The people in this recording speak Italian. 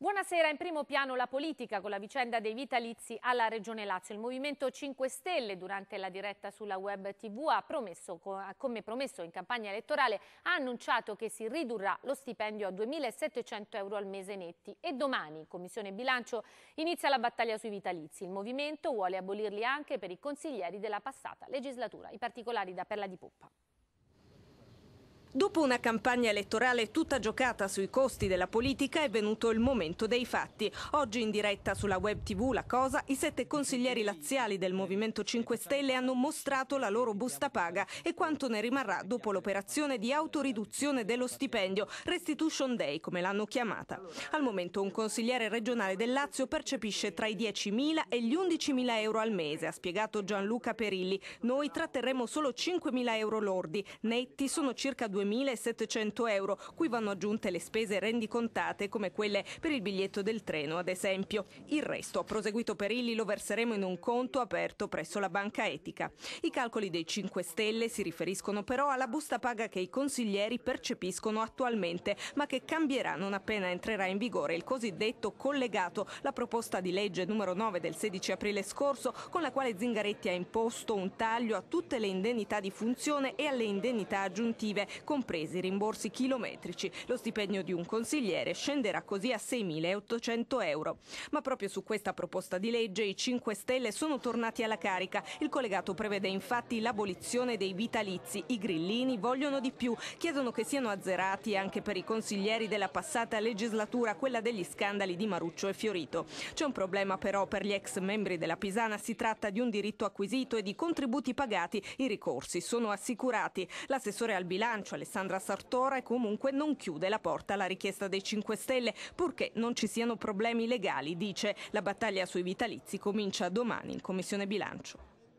Buonasera, in primo piano la politica con la vicenda dei vitalizi alla Regione Lazio. Il Movimento 5 Stelle durante la diretta sulla web TV ha promesso, come promesso in campagna elettorale, ha annunciato che si ridurrà lo stipendio a 2.700 euro al mese netti e domani in Commissione Bilancio inizia la battaglia sui vitalizi. Il Movimento vuole abolirli anche per i consiglieri della passata legislatura. I particolari da Perla di Poppa. Dopo una campagna elettorale tutta giocata sui costi della politica è venuto il momento dei fatti. Oggi in diretta sulla web tv La Cosa i sette consiglieri laziali del Movimento 5 Stelle hanno mostrato la loro busta paga e quanto ne rimarrà dopo l'operazione di autoriduzione dello stipendio, restitution day come l'hanno chiamata. Al momento un consigliere regionale del Lazio percepisce tra i 10.000 e gli 11.000 euro al mese, ha spiegato Gianluca Perilli. Noi tratterremo solo 5.000 euro lordi, netti sono circa 2.000 32.700 euro, cui vanno aggiunte le spese rendicontate come quelle per il biglietto del treno, ad esempio. Il resto, proseguito per Illi, lo verseremo in un conto aperto presso la banca etica. I calcoli dei 5 Stelle si riferiscono però alla busta paga che i consiglieri percepiscono attualmente, ma che cambierà non appena entrerà in vigore il cosiddetto collegato, la proposta di legge numero 9 del 16 aprile scorso, con la quale Zingaretti ha imposto un taglio a tutte le indennità di funzione e alle indennità aggiuntive, compresi i rimborsi chilometrici. Lo stipendio di un consigliere scenderà così a 6.800 euro. Ma proprio su questa proposta di legge i 5 Stelle sono tornati alla carica. Il collegato prevede infatti l'abolizione dei vitalizi. I grillini vogliono di più, chiedono che siano azzerati anche per i consiglieri della passata legislatura, quella degli scandali di Maruccio e Fiorito. C'è un problema però per gli ex membri della Pisana, si tratta di un diritto acquisito e di contributi pagati. I ricorsi sono assicurati. L'assessore al bilancio Alessandra Sartora comunque non chiude la porta alla richiesta dei 5 Stelle, purché non ci siano problemi legali, dice. La battaglia sui vitalizi comincia domani in Commissione Bilancio.